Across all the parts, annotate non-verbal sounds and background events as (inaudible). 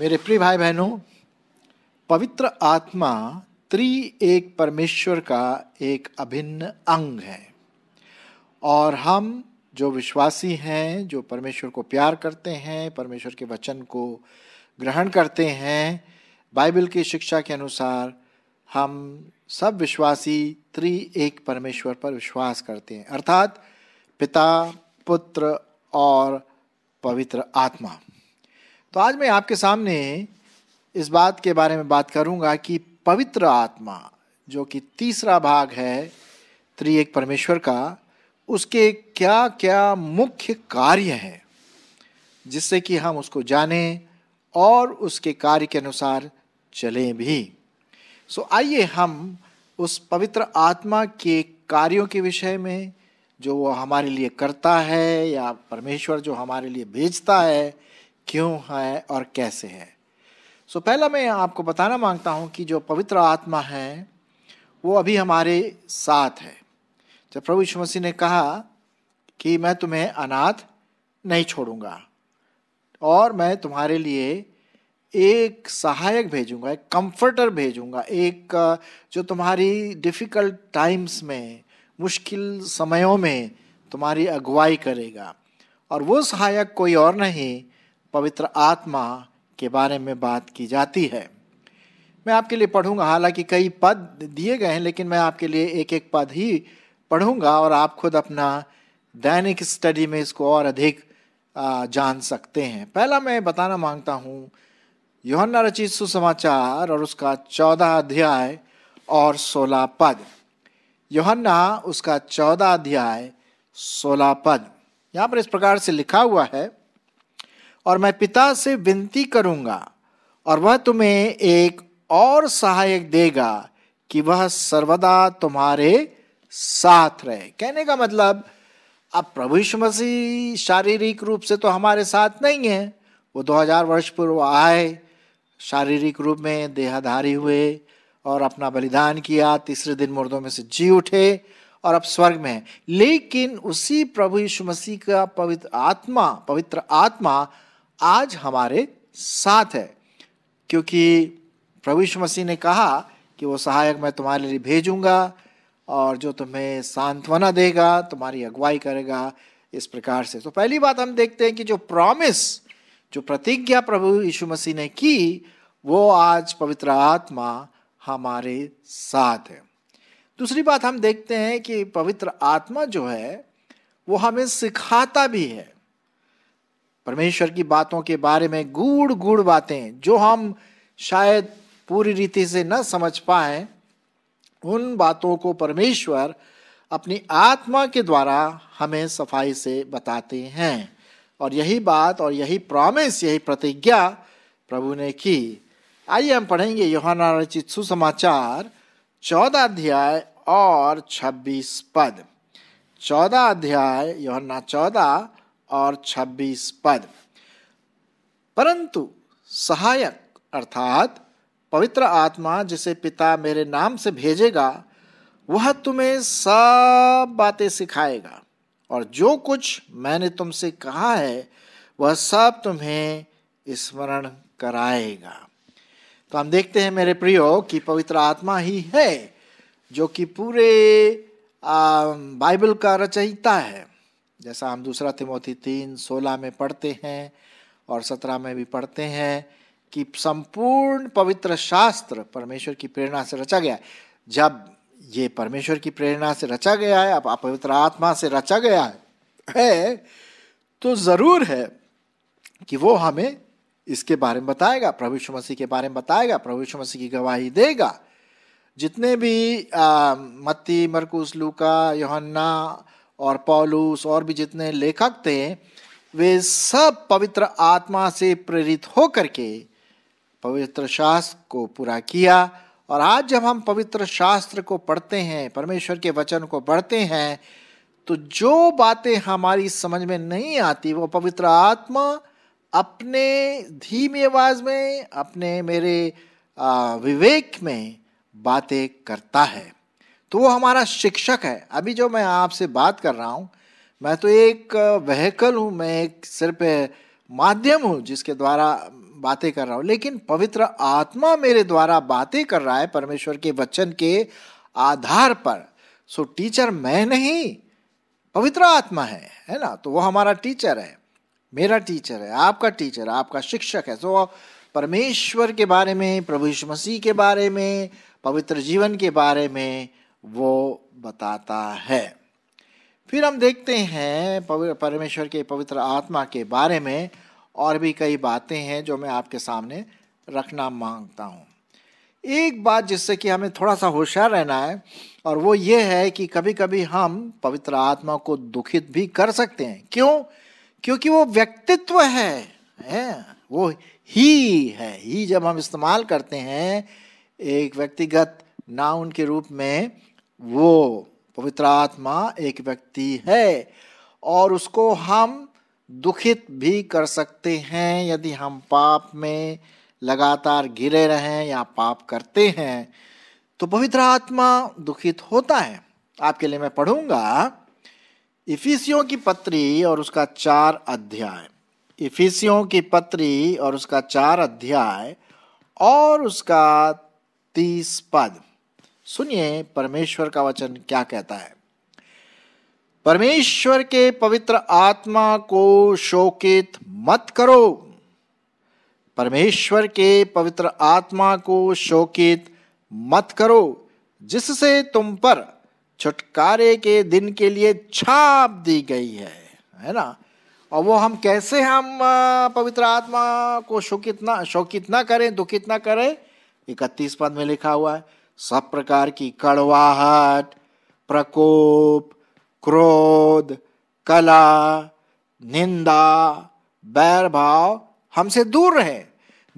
मेरे प्रिय भाई बहनों पवित्र आत्मा त्रि एक परमेश्वर का एक अभिन्न अंग है और हम जो विश्वासी हैं जो परमेश्वर को प्यार करते हैं परमेश्वर के वचन को ग्रहण करते हैं बाइबल की शिक्षा के अनुसार हम सब विश्वासी त्रि एक परमेश्वर पर विश्वास करते हैं अर्थात पिता पुत्र और पवित्र आत्मा तो आज मैं आपके सामने इस बात के बारे में बात करूंगा कि पवित्र आत्मा जो कि तीसरा भाग है त्रि एक परमेश्वर का उसके क्या क्या मुख्य कार्य हैं जिससे कि हम उसको जानें और उसके कार्य के अनुसार चलें भी सो so, आइए हम उस पवित्र आत्मा के कार्यों के विषय में जो वो हमारे लिए करता है या परमेश्वर जो हमारे लिए भेजता है क्यों है और कैसे है सो so, पहला मैं आपको बताना मांगता हूँ कि जो पवित्र आत्मा है वो अभी हमारे साथ है जब प्रभु यीशु मसीह ने कहा कि मैं तुम्हें अनाथ नहीं छोड़ूंगा और मैं तुम्हारे लिए एक सहायक भेजूंगा एक कंफर्टर भेजूंगा एक जो तुम्हारी डिफ़िकल्ट टाइम्स में मुश्किल समयों में तुम्हारी अगुवाई करेगा और वो सहायक कोई और नहीं पवित्र आत्मा के बारे में बात की जाती है मैं आपके लिए पढ़ूंगा हालांकि कई पद दिए गए हैं लेकिन मैं आपके लिए एक एक पद ही पढ़ूंगा और आप खुद अपना दैनिक स्टडी में इसको और अधिक जान सकते हैं पहला मैं बताना मांगता हूँ योहन्ना रचित सुसमाचार और उसका चौदह अध्याय और सोलह पद योहन्ना उसका चौदह अध्याय सोलह पद यहाँ पर इस प्रकार से लिखा हुआ है और मैं पिता से विनती करूँगा और वह तुम्हें एक और सहायक देगा कि वह सर्वदा तुम्हारे साथ रहे कहने का मतलब अब प्रभु मसीह शारीरिक रूप से तो हमारे साथ नहीं है वो 2000 वर्ष पूर्व आए शारीरिक रूप में देहाधारी हुए और अपना बलिदान किया तीसरे दिन मुर्दों में से जी उठे और अब स्वर्ग में है लेकिन उसी प्रभु यीशु मसीह का पवित्र आत्मा पवित्र आत्मा आज हमारे साथ है क्योंकि प्रभु यीशु मसीह ने कहा कि वो सहायक मैं तुम्हारे लिए भेजूंगा और जो तुम्हें सांत्वना देगा तुम्हारी अगुवाई करेगा इस प्रकार से तो पहली बात हम देखते हैं कि जो प्रॉमिस जो प्रतिज्ञा प्रभु यीशु मसीह ने की वो आज पवित्र आत्मा हमारे साथ है दूसरी बात हम देखते हैं कि पवित्र आत्मा जो है वो हमें सिखाता भी है परमेश्वर की बातों के बारे में गूढ़ गूढ़ बातें जो हम शायद पूरी रीति से न समझ पाए उन बातों को परमेश्वर अपनी आत्मा के द्वारा हमें सफाई से बताते हैं और यही बात और यही प्रॉमिस यही प्रतिज्ञा प्रभु ने की आइए हम पढ़ेंगे योहाना रचित सुसमाचार चौदह अध्याय और छब्बीस पद चौदह अध्याय योहन्ना चौदह और छब्बीस पद परंतु सहायक अर्थात पवित्र आत्मा जिसे पिता मेरे नाम से भेजेगा वह तुम्हें सब बातें सिखाएगा और जो कुछ मैंने तुमसे कहा है वह सब तुम्हें स्मरण कराएगा तो हम देखते हैं मेरे प्रियो कि पवित्र आत्मा ही है जो कि पूरे बाइबल का रचयिता है जैसा हम दूसरा तिमोथी तीन सोलह में पढ़ते हैं और सत्रह में भी पढ़ते हैं कि संपूर्ण पवित्र शास्त्र परमेश्वर की प्रेरणा से रचा गया जब ये परमेश्वर की प्रेरणा से रचा गया है अपवित्र आत्मा से रचा गया है है तो ज़रूर है कि वो हमें इसके बारे में बताएगा प्रभु यीशु मसीह के बारे में बताएगा प्रभु यीशु मसीह की गवाही देगा जितने भी मत्ती मरकुस लूका योहन्ना और पौलूस और भी जितने लेखक थे वे सब पवित्र आत्मा से प्रेरित होकर के पवित्र शास्त्र को पूरा किया और आज जब हम पवित्र शास्त्र को पढ़ते हैं परमेश्वर के वचन को पढ़ते हैं तो जो बातें हमारी समझ में नहीं आती वो पवित्र आत्मा अपने धीमी आवाज में अपने मेरे विवेक में बातें करता है तो वो हमारा शिक्षक है अभी जो मैं आपसे बात कर रहा हूँ मैं तो एक वहकल हूँ मैं एक सिर्फ माध्यम हूँ जिसके द्वारा बातें कर रहा हूँ लेकिन पवित्र आत्मा मेरे द्वारा बातें कर रहा है परमेश्वर के वचन के आधार पर सो टीचर मैं नहीं पवित्र आत्मा है है ना तो वो हमारा टीचर है मेरा टीचर है आपका टीचर आपका शिक्षक है सो परमेश्वर के बारे में प्रभु मसीह के बारे में पवित्र जीवन के बारे में वो बताता है फिर हम देखते हैं परमेश्वर के पवित्र आत्मा के बारे में और भी कई बातें हैं जो मैं आपके सामने रखना मांगता हूँ एक बात जिससे कि हमें थोड़ा सा होशियार रहना है और वो ये है कि कभी कभी हम पवित्र आत्मा को दुखित भी कर सकते हैं क्यों क्योंकि वो व्यक्तित्व है, है वो ही है ही जब हम इस्तेमाल करते हैं एक व्यक्तिगत नाउन के रूप में वो पवित्र आत्मा एक व्यक्ति है और उसको हम दुखित भी कर सकते हैं यदि हम पाप में लगातार गिरे रहें या पाप करते हैं तो पवित्र आत्मा दुखित होता है आपके लिए मैं पढ़ूंगा इफिसियों की पत्री और उसका चार अध्याय इफिसियों की पत्री और उसका चार अध्याय और उसका तीस पद सुनिए परमेश्वर का वचन क्या कहता है परमेश्वर के पवित्र आत्मा को शोकित मत करो परमेश्वर के पवित्र आत्मा को शोकित मत करो जिससे तुम पर छुटकारे के दिन के लिए छाप दी गई है है ना और वो हम कैसे हम पवित्र आत्मा को शोकित ना शोकित ना करें दुखित ना करें इकतीस पद में लिखा हुआ है सब प्रकार की कड़वाहट प्रकोप क्रोध कला निंदा बैर भाव हमसे दूर रहे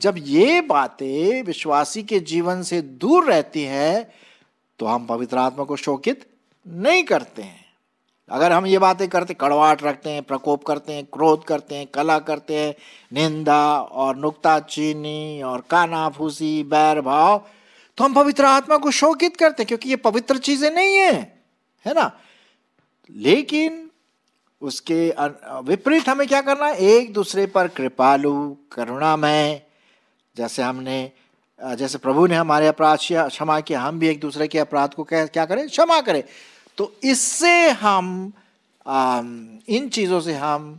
जब ये बातें विश्वासी के जीवन से दूर रहती हैं तो हम पवित्र आत्मा को शोकित नहीं करते हैं अगर हम ये बातें करते कड़वाट रखते हैं प्रकोप करते हैं क्रोध करते हैं कला करते हैं निंदा और नुकता चीनी और काना फूसी बैर भाव तो हम पवित्र आत्मा को शोकित करते हैं क्योंकि ये पवित्र चीजें नहीं है है ना लेकिन उसके विपरीत हमें क्या करना है एक दूसरे पर कृपालु करुणामय जैसे हमने जैसे प्रभु ने हमारे अपराध क्षमा किया हम भी एक दूसरे के अपराध को क्या क्या करें क्षमा करें तो इससे हम आ, इन चीज़ों से हम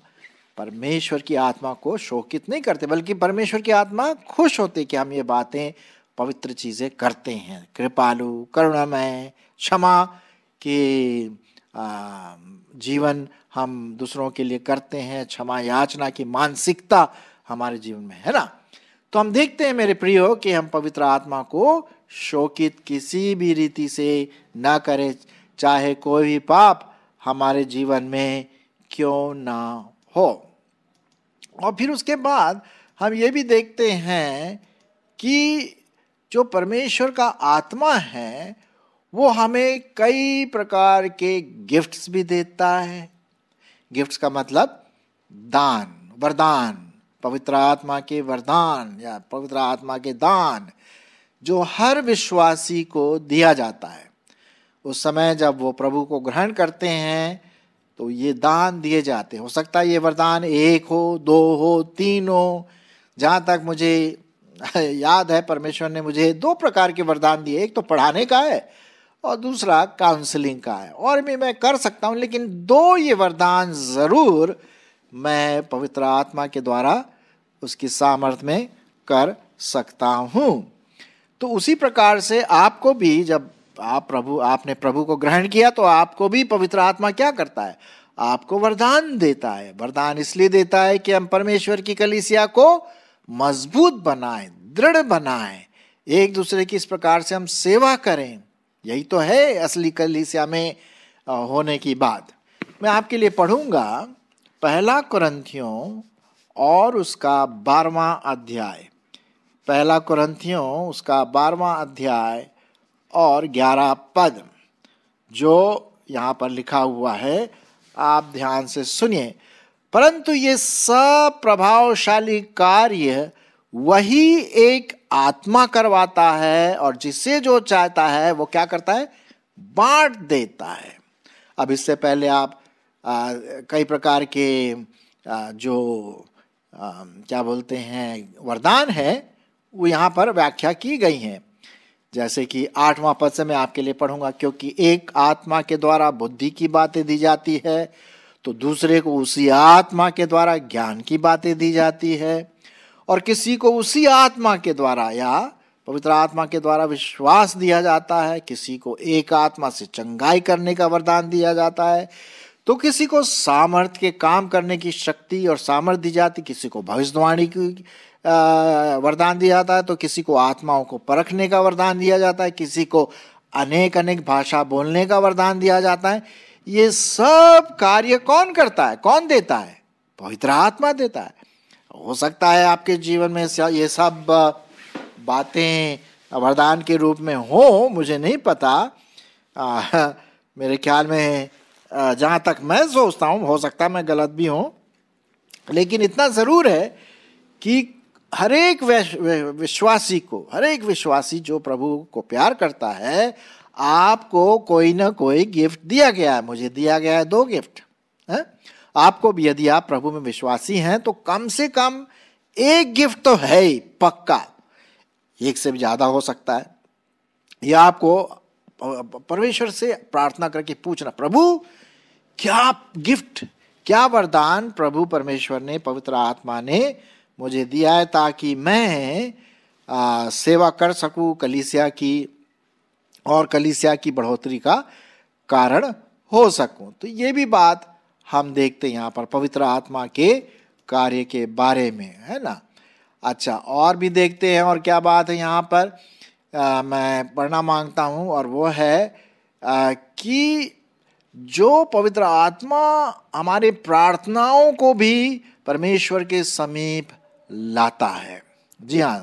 परमेश्वर की आत्मा को शोकित नहीं करते बल्कि परमेश्वर की आत्मा खुश होती कि हम ये बातें पवित्र चीज़ें करते हैं कृपालु करुणामय क्षमा की जीवन हम दूसरों के लिए करते हैं क्षमा याचना की मानसिकता हमारे जीवन में है ना तो हम देखते हैं मेरे प्रियो कि हम पवित्र आत्मा को शोकित किसी भी रीति से ना करें चाहे कोई भी पाप हमारे जीवन में क्यों ना हो और फिर उसके बाद हम ये भी देखते हैं कि जो परमेश्वर का आत्मा है वो हमें कई प्रकार के गिफ्ट्स भी देता है गिफ्ट्स का मतलब दान वरदान पवित्र आत्मा के वरदान या पवित्र आत्मा के दान जो हर विश्वासी को दिया जाता है उस समय जब वो प्रभु को ग्रहण करते हैं तो ये दान दिए जाते हो सकता है ये वरदान एक हो दो हो तीन हो जहाँ तक मुझे (laughs) याद है परमेश्वर ने मुझे दो प्रकार के वरदान दिए एक तो पढ़ाने का है और दूसरा काउंसलिंग का है और भी मैं कर सकता हूँ लेकिन दो ये वरदान ज़रूर मैं पवित्र आत्मा के द्वारा उसकी सामर्थ्य में कर सकता हूँ तो उसी प्रकार से आपको भी जब आप प्रभु आपने प्रभु को ग्रहण किया तो आपको भी पवित्र आत्मा क्या करता है आपको वरदान देता है वरदान इसलिए देता है कि हम परमेश्वर की कलिसिया को मजबूत बनाएं दृढ़ बनाएं एक दूसरे की इस प्रकार से हम सेवा करें यही तो है असली कलीसिया में होने की बात मैं आपके लिए पढ़ूंगा पहला क्रंथियों और उसका बारवा अध्याय पहला क्रंथियों उसका बारवा अध्याय और ग्यारह पद जो यहाँ पर लिखा हुआ है आप ध्यान से सुनिए परंतु ये सब प्रभावशाली कार्य वही एक आत्मा करवाता है और जिसे जो चाहता है वो क्या करता है बांट देता है अब इससे पहले आप आ, कई प्रकार के आ, जो आ, क्या बोलते हैं वरदान है वो यहाँ पर व्याख्या की गई हैं जैसे कि आठवां पद से मैं आपके लिए पढ़ूंगा क्योंकि एक आत्मा के द्वारा बुद्धि की बातें दी जाती है तो दूसरे को उसी आत्मा के द्वारा ज्ञान की बातें दी जाती है और किसी को उसी आत्मा के द्वारा या पवित्र आत्मा के द्वारा विश्वास दिया जाता है किसी को एक आत्मा से चंगाई करने का वरदान दिया जाता है तो किसी को सामर्थ्य के काम करने की शक्ति और सामर्थ्य दी जाती किसी को भविष्यवाणी की वरदान दिया जाता है तो किसी को आत्माओं को परखने का वरदान दिया जाता है किसी को अनेक अनेक भाषा बोलने का वरदान दिया जाता है ये सब कार्य कौन करता है कौन देता है पवित्र आत्मा देता है हो सकता है आपके जीवन में ये सब बातें वरदान के रूप में हो मुझे नहीं पता आ, (laughs) मेरे ख्याल में जहाँ तक मैं सोचता हूँ हो सकता है मैं गलत भी हूँ लेकिन इतना ज़रूर है कि हर एक विश्वासी को हर एक विश्वासी जो प्रभु को प्यार करता है आपको कोई ना कोई गिफ्ट दिया गया है मुझे दिया गया है दो गिफ्ट है आपको भी यदि आप प्रभु में विश्वासी हैं तो कम से कम एक गिफ्ट तो है ही पक्का एक से भी ज़्यादा हो सकता है या आपको परमेश्वर से प्रार्थना करके पूछना प्रभु क्या गिफ्ट क्या वरदान प्रभु परमेश्वर ने पवित्र आत्मा ने मुझे दिया है ताकि मैं आ, सेवा कर सकूं कलीसिया की और कलीसिया की बढ़ोतरी का कारण हो सकूं तो ये भी बात हम देखते हैं यहाँ पर पवित्र आत्मा के कार्य के बारे में है ना अच्छा और भी देखते हैं और क्या बात है यहाँ पर आ, मैं पढ़ना मांगता हूँ और वो है आ, कि जो पवित्र आत्मा हमारे प्रार्थनाओं को भी परमेश्वर के समीप लाता है जी हाँ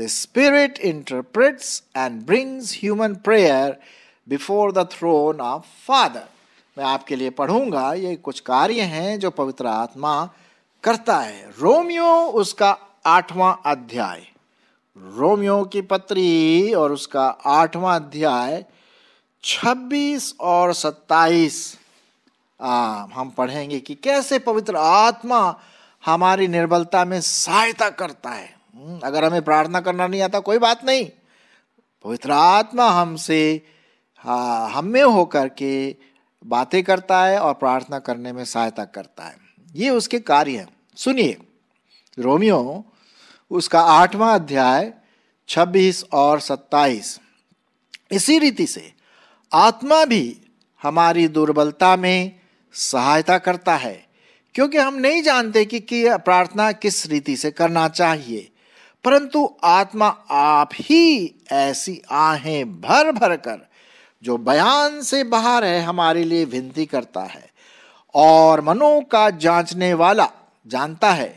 the spirit interprets and brings human prayer before the throne of father मैं आपके लिए पढ़ूंगा ये कुछ कार्य हैं जो पवित्र आत्मा करता है रोमियो उसका आठवां अध्याय रोमियो की पत्री और उसका आठवां अध्याय 26 और 27 हम पढ़ेंगे कि कैसे पवित्र आत्मा हमारी निर्बलता में सहायता करता है हम्म, अगर हमें प्रार्थना करना नहीं आता कोई बात नहीं पवित्र आत्मा हमसे हमें हाँ, होकर के बातें करता है और प्रार्थना करने में सहायता करता है ये उसके कार्य हैं सुनिए रोमियो उसका आठवां अध्याय छब्बीस और सत्ताईस इसी रीति से आत्मा भी हमारी दुर्बलता में सहायता करता है क्योंकि हम नहीं जानते कि, कि प्रार्थना किस रीति से करना चाहिए परंतु आत्मा आप ही ऐसी आहें भर भर कर जो बयान से बाहर है हमारे लिए विनती करता है और मनो का जांचने वाला जानता है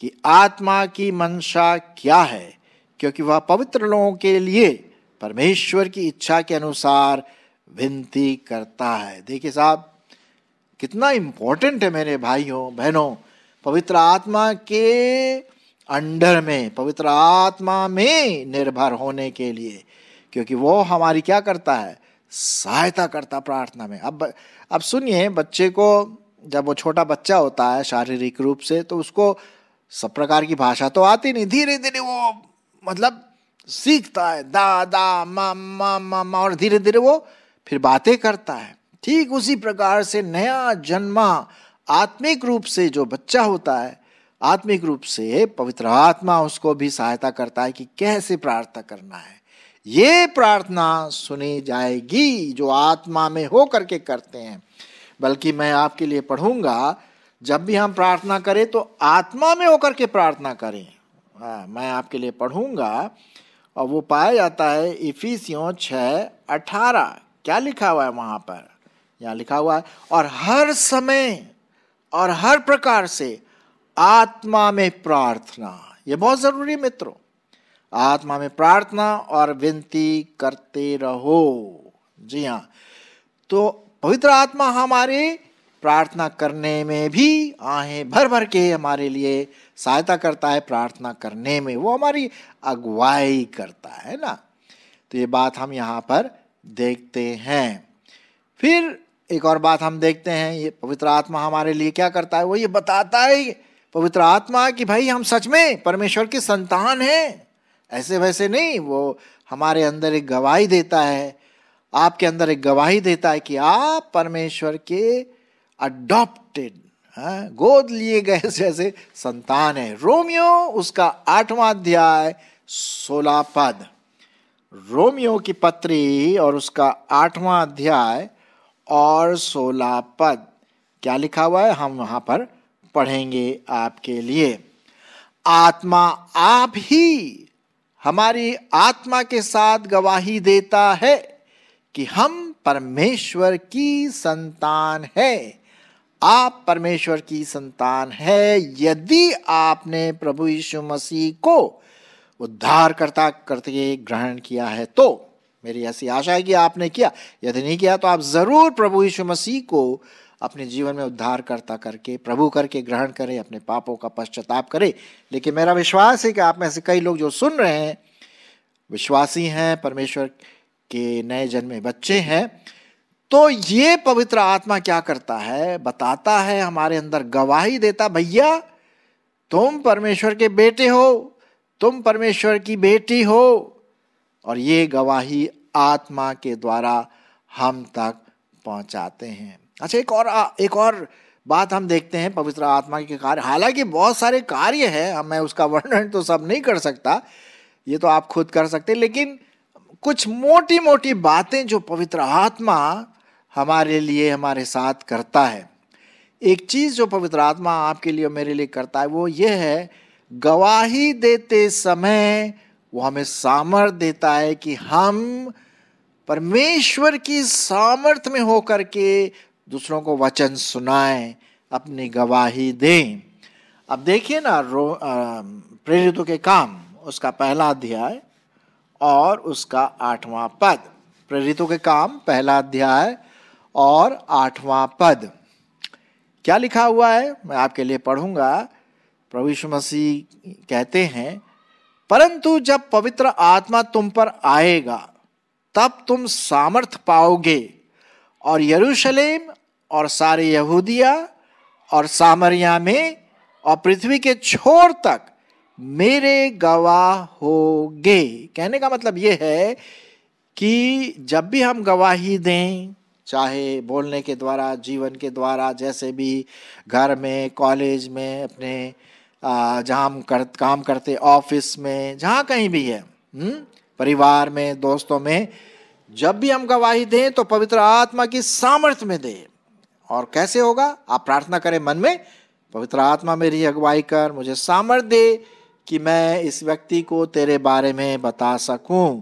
कि आत्मा की मंशा क्या है क्योंकि वह पवित्र लोगों के लिए परमेश्वर की इच्छा के अनुसार विनती करता है देखिए साहब कितना इम्पोर्टेंट है मेरे भाइयों बहनों पवित्र आत्मा के अंडर में पवित्र आत्मा में निर्भर होने के लिए क्योंकि वो हमारी क्या करता है सहायता करता प्रार्थना में अब अब सुनिए बच्चे को जब वो छोटा बच्चा होता है शारीरिक रूप से तो उसको सब प्रकार की भाषा तो आती नहीं धीरे धीरे वो मतलब सीखता है दा दा मा मा मा और धीरे धीरे वो फिर बातें करता है ठीक उसी प्रकार से नया जन्मा आत्मिक रूप से जो बच्चा होता है आत्मिक रूप से पवित्र आत्मा उसको भी सहायता करता है कि कैसे प्रार्थना करना है ये प्रार्थना सुनी जाएगी जो आत्मा में हो करके करते हैं बल्कि मैं आपके लिए पढ़ूंगा जब भी हम प्रार्थना करें तो आत्मा में होकर के प्रार्थना करें आ, हाँ, मैं आपके लिए पढ़ूंगा और वो पाया जाता है इफिसियों छ अठारह क्या लिखा हुआ है वहाँ पर यहाँ लिखा हुआ है और हर समय और हर प्रकार से आत्मा में प्रार्थना ये बहुत ज़रूरी मित्रों आत्मा में प्रार्थना और विनती करते रहो जी हाँ तो पवित्र आत्मा हमारे प्रार्थना करने में भी आहें भर भर के हमारे लिए सहायता करता है प्रार्थना करने में वो हमारी अगुवाई करता है ना तो ये बात हम यहाँ पर देखते हैं फिर एक और बात हम देखते हैं ये पवित्र आत्मा हमारे लिए क्या करता है वो ये बताता है पवित्र आत्मा कि भाई हम सच में परमेश्वर की संतान हैं ऐसे वैसे नहीं वो हमारे अंदर एक गवाही देता है आपके अंदर एक गवाही देता है कि आप परमेश्वर के अडॉप्टेड हाँ, गोद लिए गए जैसे संतान है रोमियो उसका आठवां अध्याय सोलह पद रोमियो की पत्री और उसका आठवां अध्याय और सोलह पद क्या लिखा हुआ है हम वहां पर पढ़ेंगे आपके लिए आत्मा आप ही हमारी आत्मा के साथ गवाही देता है कि हम परमेश्वर की संतान है आप परमेश्वर की संतान है यदि आपने प्रभु यीशु मसीह को उद्धारकर्ता करते ग्रहण किया है तो मेरी ऐसी आशा है कि आपने किया यदि नहीं किया तो आप ज़रूर प्रभु यीशु मसीह को अपने जीवन में उद्धार करता करके प्रभु करके ग्रहण करें अपने पापों का पश्चाताप करें लेकिन मेरा विश्वास है कि आप में से कई लोग जो सुन रहे हैं विश्वासी हैं परमेश्वर के नए जन्मे बच्चे हैं तो ये पवित्र आत्मा क्या करता है बताता है हमारे अंदर गवाही देता भैया तुम परमेश्वर के बेटे हो तुम परमेश्वर की बेटी हो और ये गवाही आत्मा के द्वारा हम तक पहुंचाते हैं अच्छा एक और एक और बात हम देखते हैं पवित्र आत्मा के कार्य हालांकि बहुत सारे कार्य हैं मैं उसका (laughs) वर्णन तो सब नहीं कर सकता ये तो आप खुद कर सकते लेकिन कुछ मोटी मोटी बातें जो पवित्र आत्मा हमारे लिए हमारे साथ करता है एक चीज़ जो पवित्र आत्मा आपके लिए मेरे लिए करता है वो ये है गवाही देते समय वो हमें सामर्थ देता है कि हम परमेश्वर की सामर्थ में होकर के दूसरों को वचन सुनाएं अपनी गवाही दें अब देखिए ना रो प्रेरितों के काम उसका पहला अध्याय और उसका आठवां पद प्रेरितों के काम पहला अध्याय और आठवां पद क्या लिखा हुआ है मैं आपके लिए पढ़ूंगा प्रभु मसीह कहते हैं परंतु जब पवित्र आत्मा तुम पर आएगा तब तुम सामर्थ पाओगे और यरूशलेम और सारे यहूदिया और सामरिया में और पृथ्वी के छोर तक मेरे गवाह हो गे कहने का मतलब ये है कि जब भी हम गवाही दें चाहे बोलने के द्वारा जीवन के द्वारा जैसे भी घर में कॉलेज में अपने जहाँ हम कर काम करते ऑफिस में जहाँ कहीं भी है हुँ? हम्म, परिवार में दोस्तों में जब भी हम गवाही दें तो पवित्र आत्मा की सामर्थ्य में दें और कैसे होगा आप प्रार्थना करें मन में पवित्र आत्मा मेरी अगुवाई कर मुझे सामर्थ्य दे कि मैं इस व्यक्ति को तेरे बारे में बता सकूं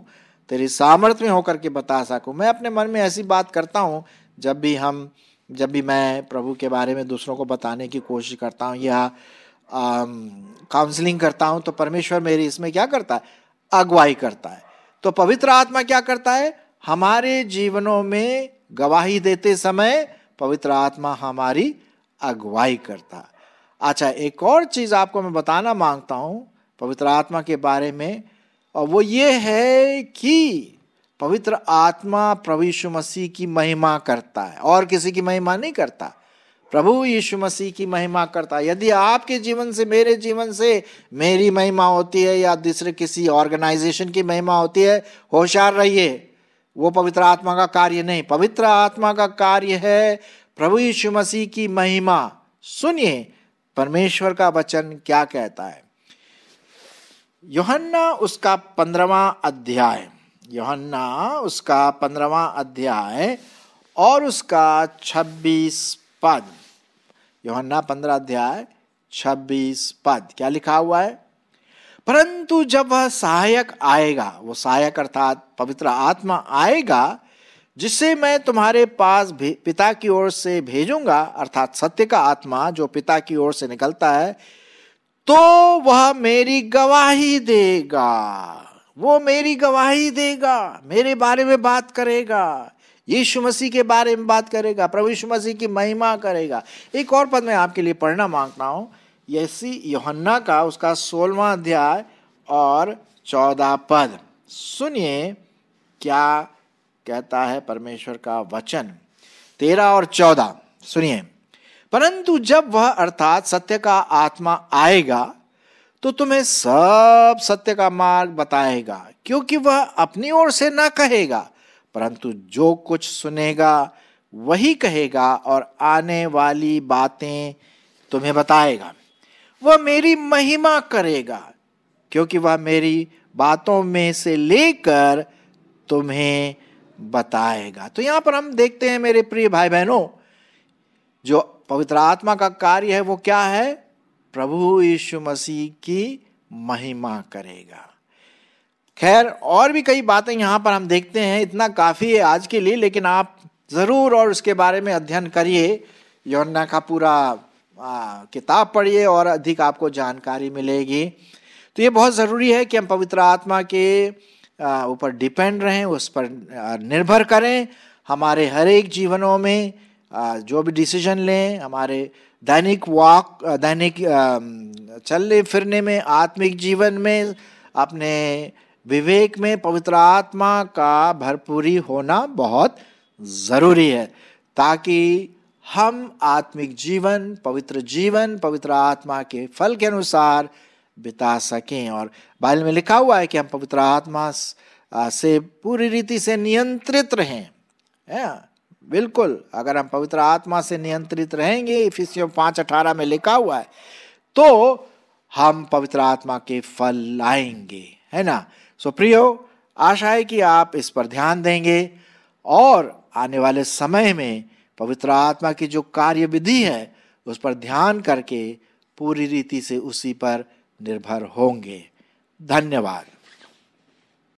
तेरी सामर्थ्य में होकर के बता सकूं मैं अपने मन में ऐसी बात करता हूं जब भी हम जब भी मैं प्रभु के बारे में दूसरों को बताने की कोशिश करता हूं या काउंसलिंग करता हूं तो परमेश्वर मेरी इसमें क्या करता है अगुवाई करता है तो पवित्र आत्मा क्या करता है हमारे जीवनों में गवाही देते समय पवित्र आत्मा हमारी अगुवाई करता अच्छा एक और चीज़ आपको मैं बताना मांगता हूँ पवित्र आत्मा के बारे में और वो ये है कि पवित्र आत्मा प्रभु यीशु मसीह की महिमा करता है और किसी की महिमा नहीं करता प्रभु यीशु मसीह की महिमा करता है यदि आपके जीवन से मेरे जीवन से मेरी महिमा होती है या दूसरे किसी ऑर्गेनाइजेशन की महिमा होती है होशियार रहिए वो पवित्र आत्मा का कार्य नहीं पवित्र आत्मा का कार्य है प्रभु यीशु मसीह की महिमा सुनिए परमेश्वर का वचन क्या कहता है योहन्ना उसका पंद्रवा अध्याय योहन्ना उसका पंद्रवा अध्याय और उसका छब्बीस पद योहन्ना पंद्रह अध्याय छब्बीस पद क्या लिखा हुआ है परंतु जब वह सहायक आएगा वो सहायक अर्थात पवित्र आत्मा आएगा जिसे मैं तुम्हारे पास पिता की ओर से भेजूंगा अर्थात सत्य का आत्मा जो पिता की ओर से निकलता है तो वह मेरी गवाही देगा वो मेरी गवाही देगा मेरे बारे में बात करेगा यीशु मसीह के बारे में बात करेगा प्रभु यीशु मसीह की महिमा करेगा एक और पद मैं आपके लिए पढ़ना मांगता हूँ यसी योहन्ना का उसका सोलवा अध्याय और चौदह पद सुनिए क्या कहता है परमेश्वर का वचन तेरह और चौदह सुनिए परंतु जब वह अर्थात सत्य का आत्मा आएगा तो तुम्हें सब सत्य का मार्ग बताएगा क्योंकि वह अपनी ओर से ना कहेगा परंतु जो कुछ सुनेगा वही कहेगा और आने वाली बातें तुम्हें बताएगा वह मेरी महिमा करेगा क्योंकि वह मेरी बातों में से लेकर तुम्हें बताएगा तो यहाँ पर हम देखते हैं मेरे प्रिय भाई बहनों जो पवित्र आत्मा का कार्य है वो क्या है प्रभु यीशु मसीह की महिमा करेगा खैर और भी कई बातें यहाँ पर हम देखते हैं इतना काफ़ी है आज के लिए लेकिन आप ज़रूर और उसके बारे में अध्ययन करिए योना का पूरा किताब पढ़िए और अधिक आपको जानकारी मिलेगी तो ये बहुत ज़रूरी है कि हम पवित्र आत्मा के ऊपर डिपेंड रहें उस पर निर्भर करें हमारे हर एक जीवनों में जो भी डिसीजन लें हमारे दैनिक वॉक दैनिक चलने फिरने में आत्मिक जीवन में अपने विवेक में पवित्र आत्मा का भरपूरी होना बहुत ज़रूरी है ताकि हम आत्मिक जीवन पवित्र जीवन पवित्र आत्मा के फल के अनुसार बिता सकें और बाइल में लिखा हुआ है कि हम पवित्र आत्मा से पूरी रीति से नियंत्रित रहें है बिल्कुल अगर हम पवित्र आत्मा से नियंत्रित रहेंगे इफिसियो पाँच अठारह में लिखा हुआ है तो हम पवित्र आत्मा के फल लाएंगे है ना सो प्रियो आशा है कि आप इस पर ध्यान देंगे और आने वाले समय में पवित्र आत्मा की जो कार्य विधि है उस पर ध्यान करके पूरी रीति से उसी पर निर्भर होंगे धन्यवाद